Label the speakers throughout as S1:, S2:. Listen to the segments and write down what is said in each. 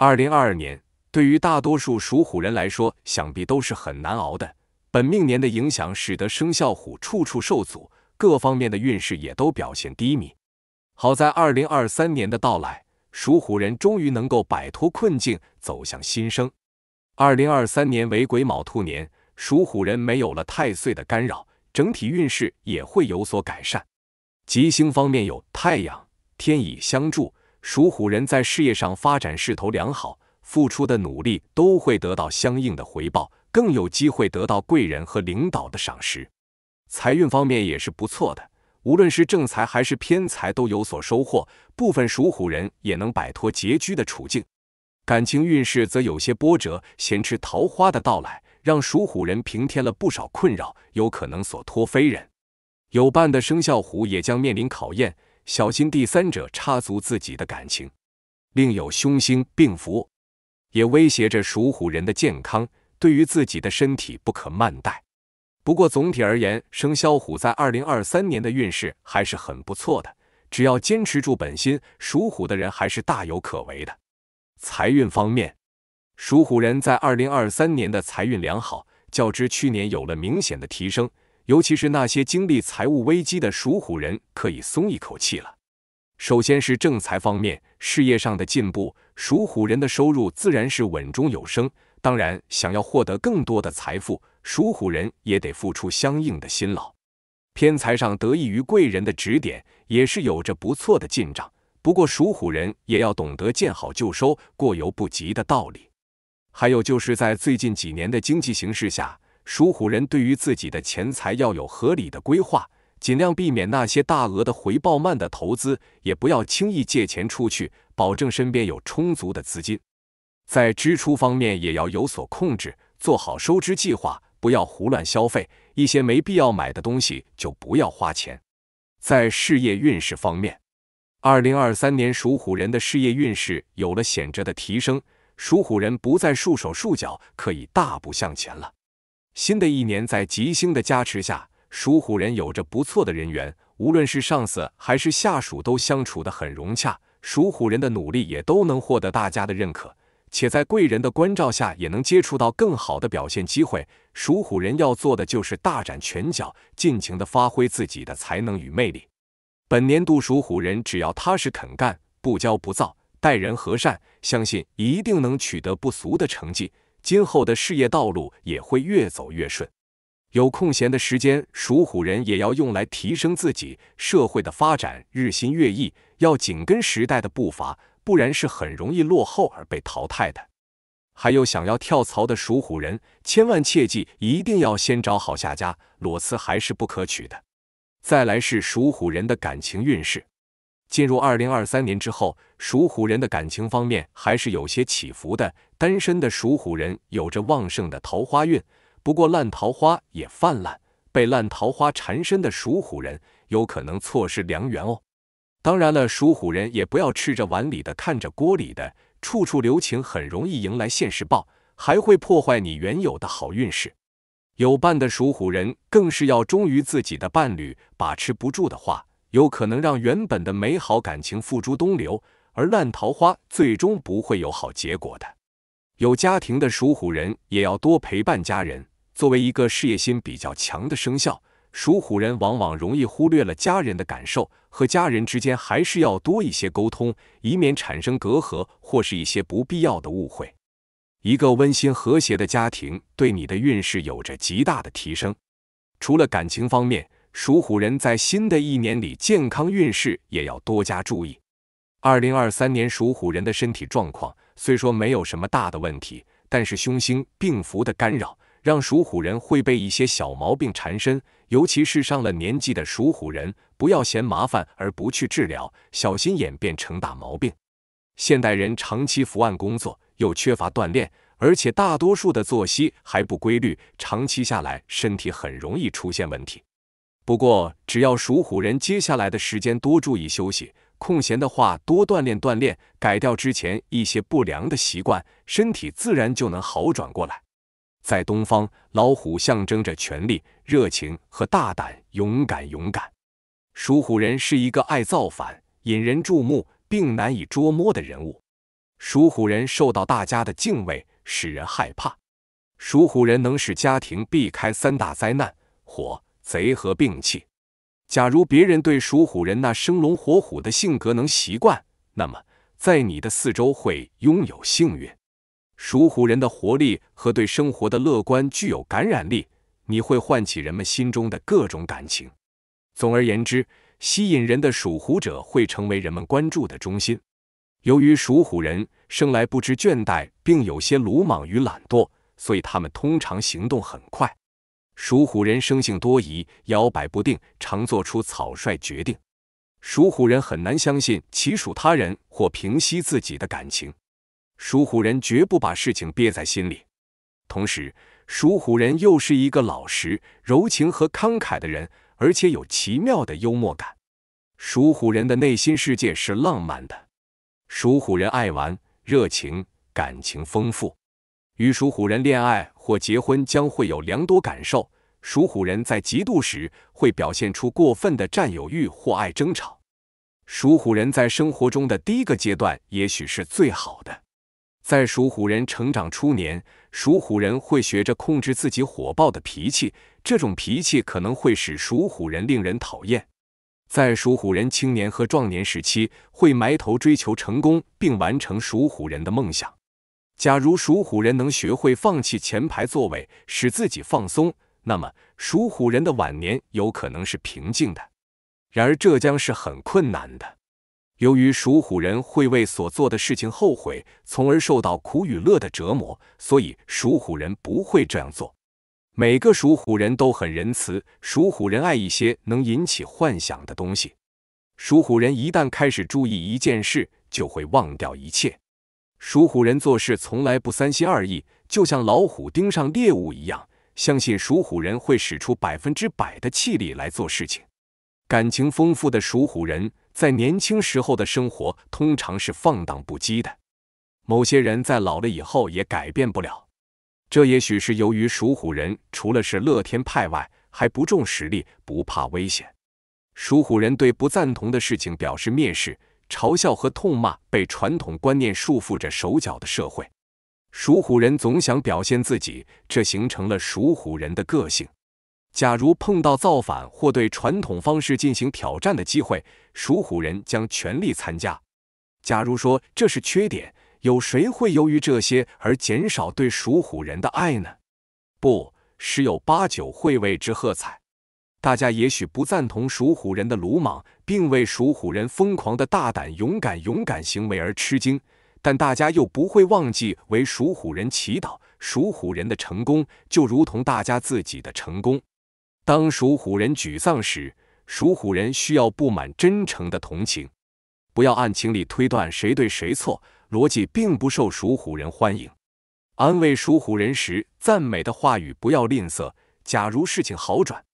S1: 二零二二年对于大多数属虎人来说，想必都是很难熬的。本命年的影响使得生肖虎处处受阻，各方面的运势也都表现低迷。好在二零二三年的到来，属虎人终于能够摆脱困境，走向新生。二零二三年为癸卯兔年，属虎人没有了太岁的干扰，整体运势也会有所改善。吉星方面有太阳、天乙相助。属虎人在事业上发展势头良好，付出的努力都会得到相应的回报，更有机会得到贵人和领导的赏识。财运方面也是不错的，无论是正财还是偏财都有所收获。部分属虎人也能摆脱拮据的处境。感情运势则有些波折，闲吃桃花的到来让属虎人平添了不少困扰，有可能所托非人。有伴的生肖虎也将面临考验。小心第三者插足自己的感情，另有凶星病伏，也威胁着属虎人的健康，对于自己的身体不可慢待。不过总体而言，生肖虎在二零二三年的运势还是很不错的，只要坚持住本心，属虎的人还是大有可为的。财运方面，属虎人在二零二三年的财运良好，较之去年有了明显的提升。尤其是那些经历财务危机的属虎人可以松一口气了。首先是正财方面，事业上的进步，属虎人的收入自然是稳中有升。当然，想要获得更多的财富，属虎人也得付出相应的辛劳。偏财上得益于贵人的指点，也是有着不错的进账。不过，属虎人也要懂得见好就收、过犹不及的道理。还有就是在最近几年的经济形势下。属虎人对于自己的钱财要有合理的规划，尽量避免那些大额的回报慢的投资，也不要轻易借钱出去，保证身边有充足的资金。在支出方面也要有所控制，做好收支计划，不要胡乱消费，一些没必要买的东西就不要花钱。在事业运势方面，二零二三年属虎人的事业运势有了显著的提升，属虎人不再束手束脚，可以大步向前了。新的一年在吉星的加持下，属虎人有着不错的人缘，无论是上司还是下属都相处得很融洽。属虎人的努力也都能获得大家的认可，且在贵人的关照下，也能接触到更好的表现机会。属虎人要做的就是大展拳脚，尽情的发挥自己的才能与魅力。本年度属虎人只要踏实肯干，不骄不躁，待人和善，相信一定能取得不俗的成绩。今后的事业道路也会越走越顺，有空闲的时间，属虎人也要用来提升自己。社会的发展日新月异，要紧跟时代的步伐，不然是很容易落后而被淘汰的。还有想要跳槽的属虎人，千万切记一定要先找好下家，裸辞还是不可取的。再来是属虎人的感情运势。进入二零二三年之后，属虎人的感情方面还是有些起伏的。单身的属虎人有着旺盛的桃花运，不过烂桃花也泛滥，被烂桃花缠身的属虎人有可能错失良缘哦。当然了，属虎人也不要吃着碗里的看着锅里的，处处留情很容易迎来现世报，还会破坏你原有的好运势。有伴的属虎人更是要忠于自己的伴侣，把持不住的话。有可能让原本的美好感情付诸东流，而烂桃花最终不会有好结果的。有家庭的属虎人也要多陪伴家人。作为一个事业心比较强的生肖，属虎人往往容易忽略了家人的感受，和家人之间还是要多一些沟通，以免产生隔阂或是一些不必要的误会。一个温馨和谐的家庭对你的运势有着极大的提升。除了感情方面，属虎人在新的一年里健康运势也要多加注意。二零二三年属虎人的身体状况虽说没有什么大的问题，但是凶星病符的干扰，让属虎人会被一些小毛病缠身。尤其是上了年纪的属虎人，不要嫌麻烦而不去治疗，小心演变成大毛病。现代人长期伏案工作，又缺乏锻炼，而且大多数的作息还不规律，长期下来身体很容易出现问题。不过，只要属虎人接下来的时间多注意休息，空闲的话多锻炼锻炼，改掉之前一些不良的习惯，身体自然就能好转过来。在东方，老虎象征着权力、热情和大胆、勇敢、勇敢。属虎人是一个爱造反、引人注目并难以捉摸的人物。属虎人受到大家的敬畏，使人害怕。属虎人能使家庭避开三大灾难：火。贼和病气。假如别人对属虎人那生龙活虎的性格能习惯，那么在你的四周会拥有幸运。属虎人的活力和对生活的乐观具有感染力，你会唤起人们心中的各种感情。总而言之，吸引人的属虎者会成为人们关注的中心。由于属虎人生来不知倦怠，并有些鲁莽与懒惰，所以他们通常行动很快。属虎人生性多疑，摇摆不定，常做出草率决定。属虎人很难相信其属他人或平息自己的感情。属虎人绝不把事情憋在心里，同时属虎人又是一个老实、柔情和慷慨的人，而且有奇妙的幽默感。属虎人的内心世界是浪漫的，属虎人爱玩，热情，感情丰富。与属虎人恋爱或结婚将会有良多感受。属虎人在嫉妒时会表现出过分的占有欲或爱争吵。属虎人在生活中的第一个阶段也许是最好的。在属虎人成长初年，属虎人会学着控制自己火爆的脾气，这种脾气可能会使属虎人令人讨厌。在属虎人青年和壮年时期，会埋头追求成功并完成属虎人的梦想。假如属虎人能学会放弃前排座位，使自己放松，那么属虎人的晚年有可能是平静的。然而，这将是很困难的，由于属虎人会为所做的事情后悔，从而受到苦与乐的折磨，所以属虎人不会这样做。每个属虎人都很仁慈，属虎人爱一些能引起幻想的东西。属虎人一旦开始注意一件事，就会忘掉一切。属虎人做事从来不三心二意，就像老虎盯上猎物一样。相信属虎人会使出百分之百的气力来做事情。感情丰富的属虎人在年轻时候的生活通常是放荡不羁的，某些人在老了以后也改变不了。这也许是由于属虎人除了是乐天派外，还不重实力，不怕危险。属虎人对不赞同的事情表示蔑视。嘲笑和痛骂被传统观念束缚着手脚的社会，属虎人总想表现自己，这形成了属虎人的个性。假如碰到造反或对传统方式进行挑战的机会，属虎人将全力参加。假如说这是缺点，有谁会由于这些而减少对属虎人的爱呢？不，十有八九会为之喝彩。大家也许不赞同属虎人的鲁莽，并为属虎人疯狂的大胆、勇敢、勇敢行为而吃惊，但大家又不会忘记为属虎人祈祷。属虎人的成功就如同大家自己的成功。当属虎人沮丧时，属虎人需要不满、真诚的同情。不要按情理推断谁对谁错，逻辑并不受属虎人欢迎。安慰属虎人时，赞美的话语不要吝啬。假如事情好转，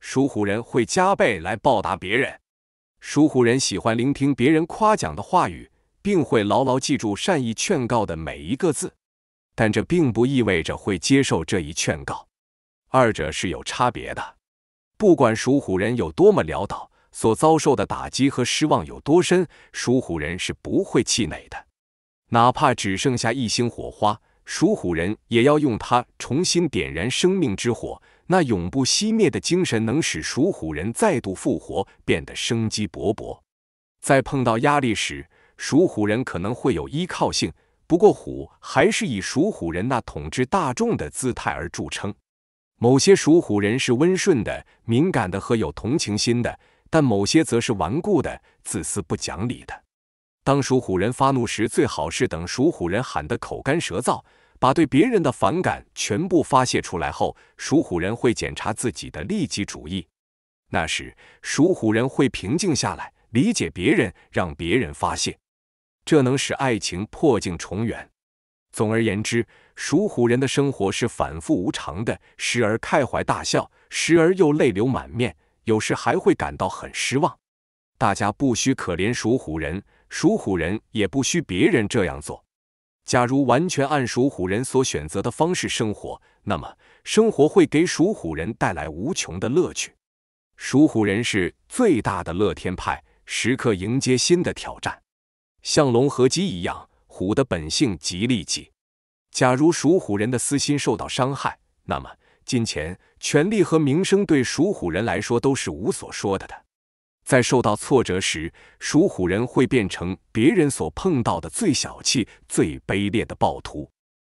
S1: 属虎人会加倍来报答别人。属虎人喜欢聆听别人夸奖的话语，并会牢牢记住善意劝告的每一个字，但这并不意味着会接受这一劝告，二者是有差别的。不管属虎人有多么潦倒，所遭受的打击和失望有多深，属虎人是不会气馁的。哪怕只剩下一星火花，属虎人也要用它重新点燃生命之火。那永不熄灭的精神能使属虎人再度复活，变得生机勃勃。在碰到压力时，属虎人可能会有依靠性，不过虎还是以属虎人那统治大众的姿态而著称。某些属虎人是温顺的、敏感的和有同情心的，但某些则是顽固的、自私不讲理的。当属虎人发怒时，最好是等属虎人喊得口干舌燥。把对别人的反感全部发泄出来后，属虎人会检查自己的利己主义。那时，属虎人会平静下来，理解别人，让别人发泄。这能使爱情破镜重圆。总而言之，属虎人的生活是反复无常的，时而开怀大笑，时而又泪流满面，有时还会感到很失望。大家不需可怜属虎人，属虎人也不需别人这样做。假如完全按属虎人所选择的方式生活，那么生活会给属虎人带来无穷的乐趣。属虎人是最大的乐天派，时刻迎接新的挑战。像龙和鸡一样，虎的本性极利己。假如属虎人的私心受到伤害，那么金钱、权力和名声对属虎人来说都是无所说的的。在受到挫折时，属虎人会变成别人所碰到的最小气、最卑劣的暴徒。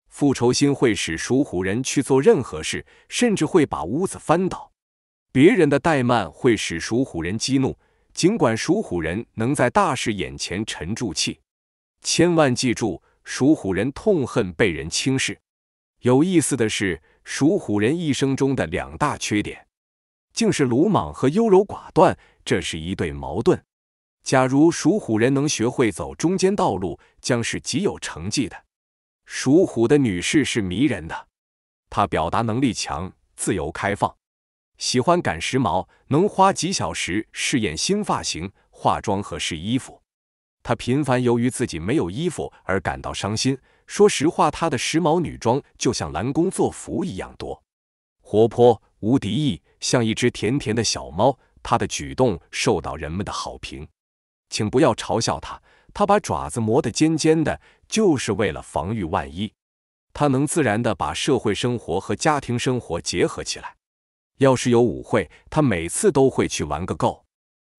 S1: 复仇心会使属虎人去做任何事，甚至会把屋子翻倒。别人的怠慢会使属虎人激怒，尽管属虎人能在大事眼前沉住气。千万记住，属虎人痛恨被人轻视。有意思的是，属虎人一生中的两大缺点。竟是鲁莽和优柔寡断，这是一对矛盾。假如属虎人能学会走中间道路，将是极有成绩的。属虎的女士是迷人的，她表达能力强，自由开放，喜欢赶时髦，能花几小时试验新发型、化妆和试衣服。她频繁由于自己没有衣服而感到伤心。说实话，她的时髦女装就像蓝工作服一样多。活泼无敌意，像一只甜甜的小猫，它的举动受到人们的好评。请不要嘲笑它，它把爪子磨得尖尖的，就是为了防御万一。它能自然地把社会生活和家庭生活结合起来。要是有舞会，它每次都会去玩个够。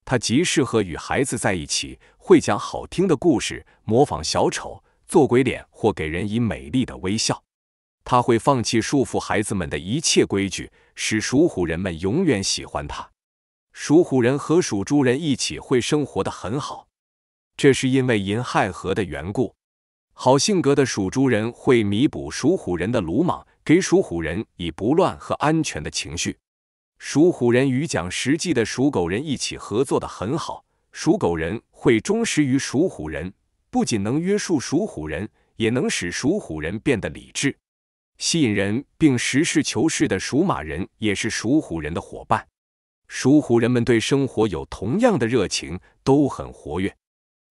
S1: 它极适合与孩子在一起，会讲好听的故事，模仿小丑，做鬼脸或给人以美丽的微笑。他会放弃束缚孩子们的一切规矩，使属虎人们永远喜欢他。属虎人和属猪人一起会生活得很好，这是因为银亥合的缘故。好性格的属猪人会弥补属虎人的鲁莽，给属虎人以不乱和安全的情绪。属虎人与讲实际的属狗人一起合作的很好，属狗人会忠实于属虎人，不仅能约束属虎人，也能使属虎人变得理智。吸引人并实事求是的属马人也是属虎人的伙伴。属虎人们对生活有同样的热情，都很活跃。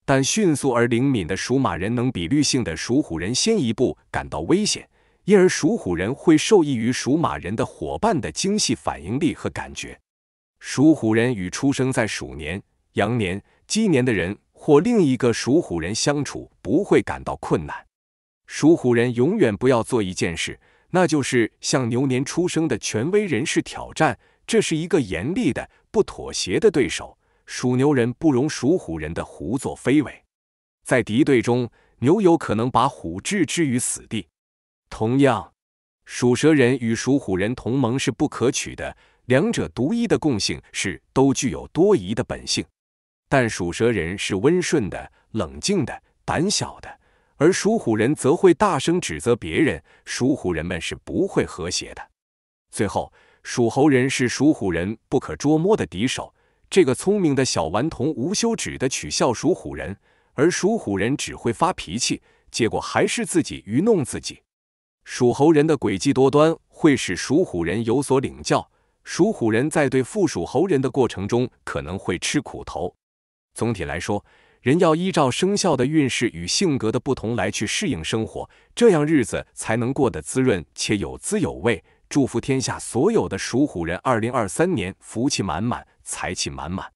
S1: 但迅速而灵敏的属马人能比率性的属虎人先一步感到危险，因而属虎人会受益于属马人的伙伴的精细反应力和感觉。属虎人与出生在鼠年、羊年、鸡年的人或另一个属虎人相处不会感到困难。属虎人永远不要做一件事，那就是向牛年出生的权威人士挑战。这是一个严厉的、不妥协的对手。属牛人不容属虎人的胡作非为。在敌对中，牛有可能把虎置之于死地。同样，属蛇人与属虎人同盟是不可取的。两者独一的共性是都具有多疑的本性。但属蛇人是温顺的、冷静的、胆小的。而属虎人则会大声指责别人，属虎人们是不会和谐的。最后，属猴人是属虎人不可捉摸的敌手。这个聪明的小顽童无休止地取笑属虎人，而属虎人只会发脾气，结果还是自己愚弄自己。属猴人的诡计多端会使属虎人有所领教，属虎人在对付属猴人的过程中可能会吃苦头。总体来说，人要依照生肖的运势与性格的不同来去适应生活，这样日子才能过得滋润且有滋有味。祝福天下所有的属虎人，二零二三年福气满满，财气满满。